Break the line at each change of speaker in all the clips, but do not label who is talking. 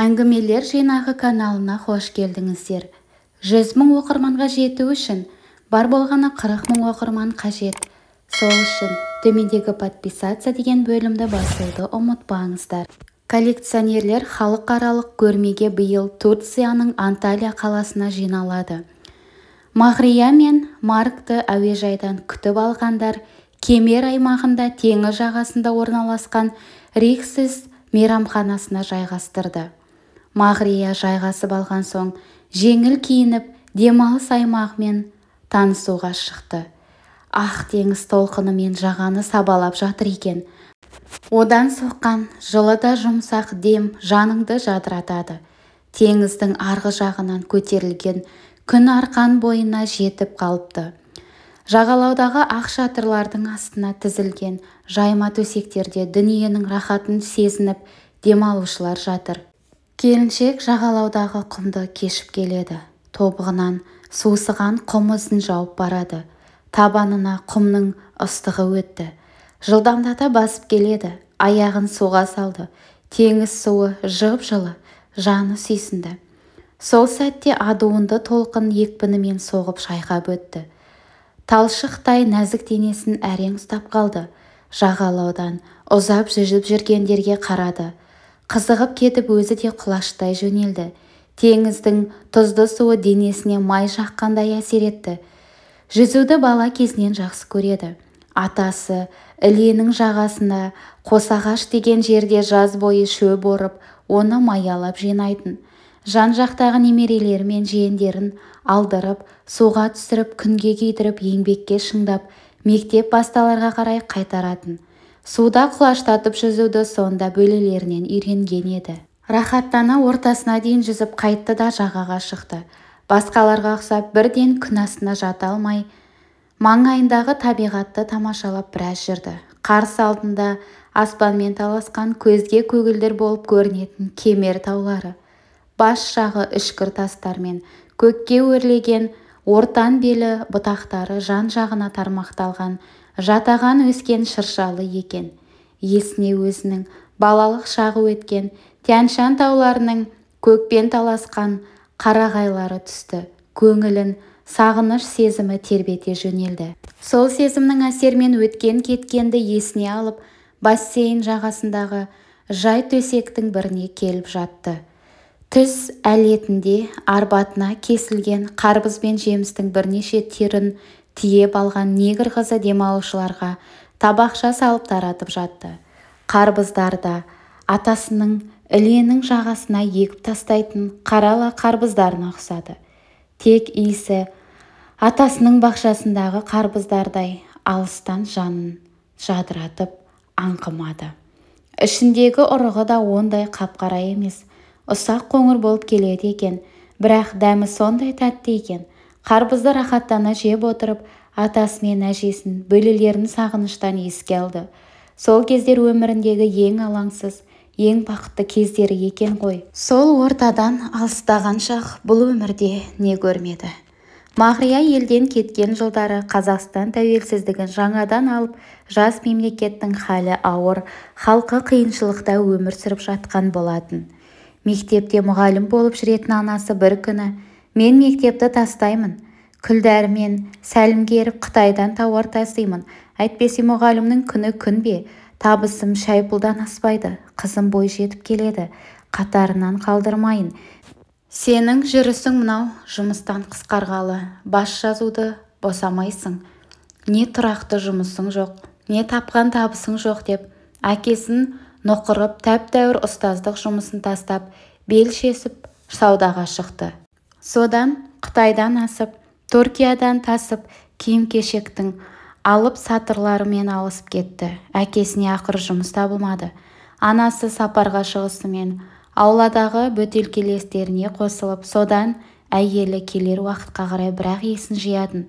әңгімелер жинағы каналына қош келдіңіздер 100 мың оқырманға жету үшін бар болғаны 40 мың оқырман қажет сол үшін төмендегі подписаться деген бөлімді басуды ұмытпаңыздар коллекционерлер халықаралық көрмеге биыл турцияның анталия қаласына жиналады мағрия мен Маркты әуежайдан күтіп алғандар кемер аймағында теңіз жағасында орналасқан риксис мейрамханасына жайғастырды мағрия жайғасып алған соң жеңіл киініп демалыс аймағымен танысуға шықты ақ теңіз толқынымен жағаны сабалап жатыр екен одан соққан жылы да жұмсақ дем жаныңды жадыратады теңіздің арғы жағынан көтерілген күн арқан бойына жетіп қалыпты жағалаудағы ақ шатырлардың астына тізілген жайма төсектерде дүниенің рахатын сезініп демалушылар жатыр келіншек жағалаудағы құмды кешіп келеді тобығынан сусыған құм ізін жауып барады табанына құмның ыстығы өтті жылдамдата басып келеді аяғын суға салды теңіз суы жып-жылы жаны сүйсінді сол сәтте адуынды толқын екпінімен соғып шайқап өтті талшықтай нәзік денесін әрең ұстап қалды жағалаудан ұзап жүзіп жүргендерге қарады қызығып кетіп өзі де құлаштай жөнелді теңіздің тұзды суы денесіне май жаққандай әсер етті жүзуді бала кезінен жақсы көреді атасы іленің жағасына, қосағаш деген жерде жаз бойы шөп орып оны маялап жинайтын жан-жақтағы немерелері мен жиендерін алдырып суға түсіріп күнге күйдіріп еңбекке шыңдап мектеп басталарға қарай қайтаратын суда құлаштатып жүзуді сонда бөлелерінен үйренген еді рахаттана ортасына дейін жүзіп қайтты да жағаға шықты басқаларға ұқсап бірден күн астына жата алмай маңайындағы табиғатты тамашалап біраз жүрді қарсы алдында аспанмен таласқан көзге көгілдір болып көрінетін кемер таулары бас жағы үшкір тастармен көкке өрлеген ортан белі бұтақтары жан-жағына тармақталған жатаған өскен шыршалы екен есіне өзінің балалық шағы өткен тянь тауларының көкпен таласқан қарағайлары түсті көңілін сағыныш сезімі тербете жөнелді сол сезімнің әсермен өткен кеткенді есіне алып бассейн жағасындағы жай төсектің біріне келіп жатты түс әлетінде арбатына кесілген қарбыз бен жемістің бірнеше терін, тиеп алған негр қызы демалушыларға табақша салып таратып жатты Қарбыздарда атасының іленің жағасына егіп тастайтын қарала қарбыздарына ұқсады тек иісі атасының бақшасындағы қарбыздардай алыстан жанын жадыратып аңқымады ішіндегі ұрығы да ондай қапқара емес ұсақ қоңыр болып келеді екен бірақ дәмі сондай тәтті екен қарбызды рахаттана жеп отырып атасы мен әжесін бөлелерін сағыныштан еске алды сол кездер өміріндегі ең алаңсыз ең бақытты кездері екен ғой сол ортадан алыстаған шақ бұл өмірде не көрмеді мағрия елден кеткен жылдары қазақстан тәуелсіздігін жаңадан алып жас мемлекеттің халі ауыр халқы қиыншылықта өмір сүріп жатқан болатын мектепте мұғалім болып жүретін анасы бір күні мен мектепті тастаймын күлдәрімен сәлімгеріп қытайдан тауар тасимын әйтпесе мұғалімнің күні күн бе табысым шай аспайды қызым бой жетіп келеді қатарынан қалдырмайын сенің жүрісің мынау жұмыстан қысқарғалы бас жазуды босамайсың не тұрақты жұмысың жоқ не тапқан табысың жоқ деп әкесін нұқырып тәп-тәуір ұстаздық жұмысын тастап бел шесіп саудаға шықты содан қытайдан асып түркиядан тасып киім-кешектің алып сатырларымен ауысып кетті әкесіне ақыр жұмыс табылмады анасы сапарға шығысымен ауладағы бөтелкелестеріне қосылып содан әйелі келер уақытқа қарай бірақ есін жиятын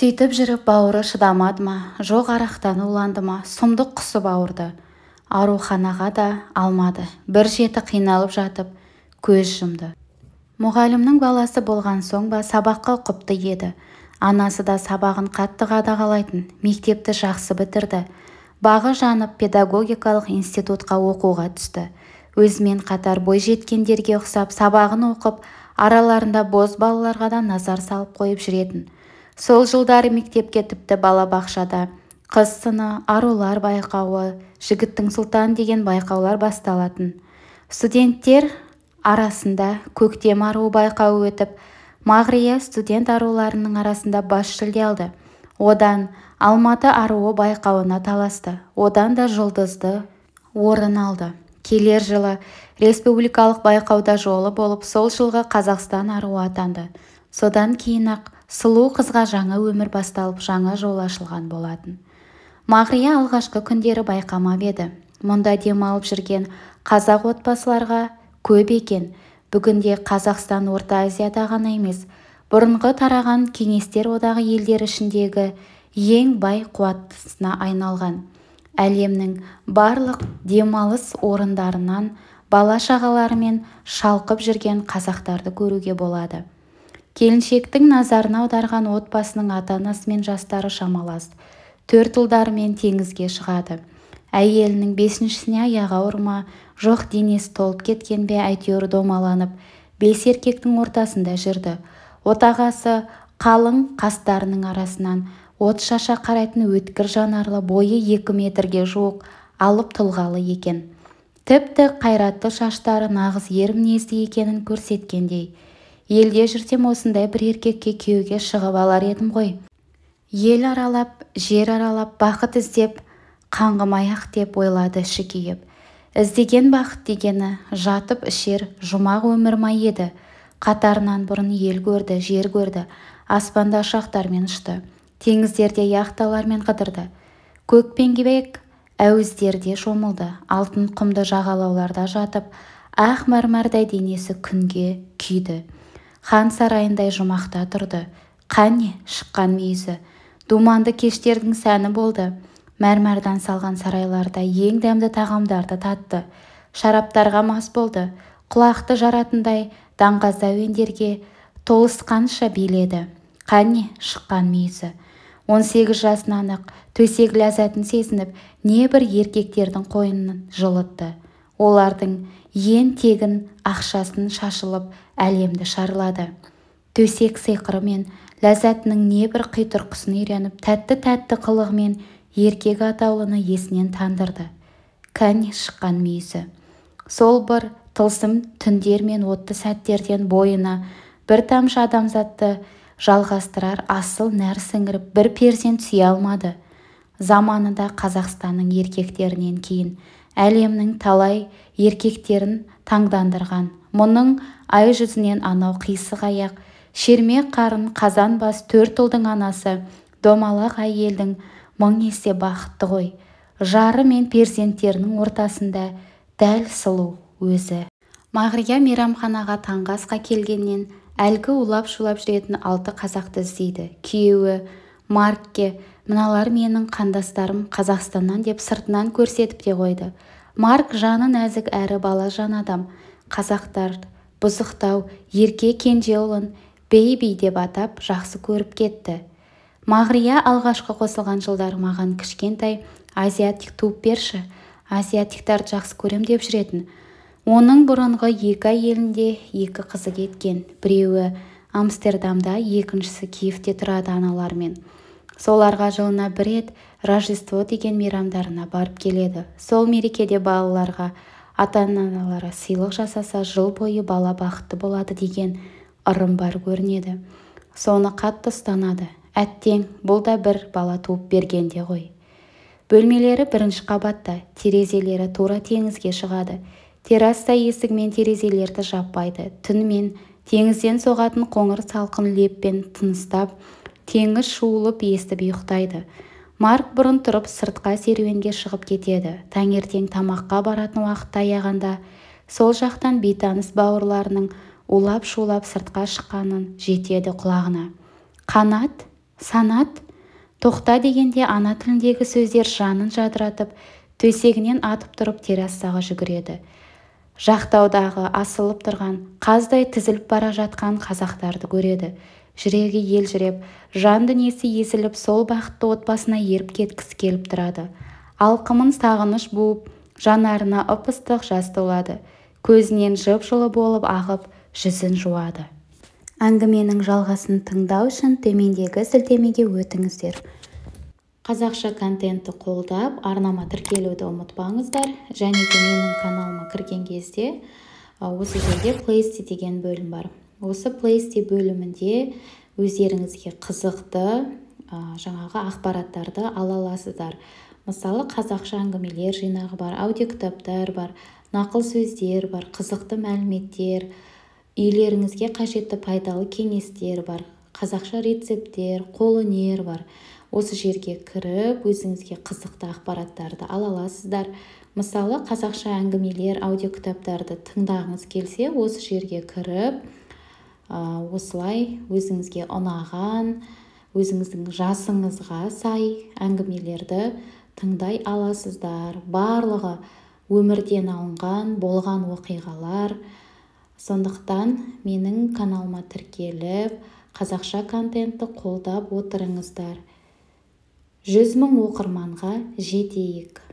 сөйтіп жүріп бауыры шыдамады ма жоқ арақтан уланды ма сұмдық құсып ауырды ауруханаға да алмады бір жеті қиналып жатып көз жұмды мұғалімнің баласы болған соң ба сабаққа құпты еді анасы да сабағын қатты қадағалайтын мектепті жақсы бітірді бағы жанып педагогикалық институтқа оқуға түсті өзімен қатар бой бойжеткендерге ұқсап сабағын оқып араларында боз балаларға да назар салып қойып жүретін сол жылдары мектепке тіпті балабақшада қыз сыны арулар байқауы жігіттің сұлтан деген байқаулар басталатын студенттер арасында көктем аруы байқауы өтіп мағрия студент аруларының арасында бас жүлде алды одан алматы аруы байқауына таласты одан да жұлдызды орын алды келер жылы республикалық байқауда жолы болып сол жылғы қазақстан аруы атанды содан кейін-ақ сұлу қызға жаңа өмір басталып жаңа жол ашылған болатын мағрия алғашқы күндері байқамап еді мұнда демалып жүрген қазақ отбасыларға көп екен бүгінде қазақстан орта азияда ғана емес бұрынғы тараған кеңестер одағы елдері ішіндегі ең бай қуаттысына айналған әлемнің барлық демалыс орындарынан бала-шағаларымен шалқып жүрген қазақтарды көруге болады келіншектің назарын аударған отбасының ата-анасы мен жастары шамалас төрт ұлдарымен теңізге шығады әйелінің бесіншісіне аяғы ауыр ма жоқ денесі толып кеткен бе әйтеуір домаланып бес еркектің ортасында жүрді отағасы қалың қастарының арасынан от шаша қарайтын өткір жанарлы бойы екі метрге жуық алып тұлғалы екен тіпті қайратты шаштары нағыз ер мінезді екенін көрсеткендей елде жүрсем осындай бір еркекке күйеуге шығып алар едім ғой ел аралап жер аралап бақыт іздеп қаңғымай ақ деп ойлады кейіп іздеген бақыт дегені жатып ішер жұмақ өмір ма еді қатарынан бұрын ел көрді жер көрді аспанда ұшақтармен ұшты теңіздерде яхталармен қыдырды кебек әуіздерде шомылды алтын құмды жағалауларда жатып ақ мәрмәрдай денесі күнге күйді хан сарайындай жұмақта тұрды қане шыққан мүйізі думанды кештердің сәні болды мәрмәрдан салған сарайларда ең дәмді тағамдарды татты шараптарға мас болды құлақты жаратындай даңғаза әуендерге толысқанша биледі қане шыққан мүйізі он сегіз жасынан ақ төсек ләззатын сезініп небір еркектердің қойынын жылытты олардың ең тегін ақшасын шашылып әлемді шарлады төсек сиқыры мен ләззатының небір қитұрқысын үйреніп тәтті-тәтті қылығымен еркек атаулыны есінен тандырды кәне шыққан мүйізі сол бір тылсым түндер мен отты сәттерден бойына бір тамшы адамзатты жалғастырар асыл нәр сіңіріп бір перзент сүйе алмады заманында қазақстанның еркектерінен кейін әлемнің талай еркектерін таңдандырған мұның ай жүзінен анау қисық аяқ шерме қарын қазан бас төрт ұлдың анасы домалақ әйелдің мың есе бақытты ғой жары мен перзенттерінің ортасында дәл сұлу өзі мағрия мейрамханаға таңғасқа келгеннен әлгі улап-шулап жүретін алты қазақты іздейді күйеуі маркке мыналар менің қандастарым қазақстаннан деп сыртынан көрсетіп те қойды марк жаны нәзік әрі бала жан адам қазақтар бұзықтау ерке кенжеұлын бейби деп атап жақсы көріп кетті мағрия алғашқы қосылған жылдары маған кішкентай азиатик туып берші азиатиктарды жақсы көрем деп жүретін оның бұрынғы екі әйелінде екі қызы кеткен біреуі амстердамда екіншісі киевте тұрады аналармен соларға жылына бір рет рождество деген мейрамдарына барып келеді сол мерекеде балаларға ата-аналары сыйлық жасаса жыл бойы бала бақытты болады деген ырым бар көрінеді соны қатты ұстанады әттең бұл да бір бала туып бергенде ғой бөлмелері бірінші қабатта терезелері тура теңізге шығады терраса есігімен терезелерді жаппайды түнімен теңізден соғатын қоңыр салқын леппен тыныстап теңіз шуылып естіп ұйықтайды марк бұрын тұрып сыртқа серуенге шығып кетеді таңертең тамаққа баратын уақыт аяғанда сол жақтан бейтаныс бауырларының улап-шулап сыртқа шыққанын жетеді құлағына қанат санат тоқта дегенде ана тіліндегі сөздер жанын жадыратып төсегінен атып тұрып террасаға жүгіреді жақтаудағы асылып тұрған қаздай тізіліп бара жатқан қазақтарды көреді жүрегі елжіреп жан дүниесі езіліп сол бақытты отбасына еріп кеткісі келіп тұрады алқымын сағыныш буып жанарына ып-ыстық жас толады көзінен жып-жылы болып ағып жүзін жуады әңгіменің жалғасын тыңдау үшін төмендегі сілтемеге өтіңіздер қазақша контентті қолдап арнама тіркелуді ұмытпаңыздар және де менің каналыма кірген кезде осы жерде плейсти деген бөлім бар осы плейсти бөлімінде өздеріңізге қызықты жаңағы ақпараттарды ала аласыздар мысалы қазақша әңгімелер жинағы бар аудиокітаптар бар нақыл сөздер бар қызықты мәліметтер үйлеріңізге қажетті пайдалы кеңестер бар қазақша рецепттер, қолөнер бар осы жерге кіріп өзіңізге қызықты ақпараттарды ала аласыздар мысалы қазақша әңгімелер аудиокітаптарды тыңдағыңыз келсе осы жерге кіріп осылай өзіңізге ұнаған өзіңіздің жасыңызға сай әңгімелерді тыңдай аласыздар барлығы өмірден алынған болған оқиғалар сондықтан менің каналыма тіркеліп қазақша контентті қолдап отырыңыздар жүз мың оқырманға жетейік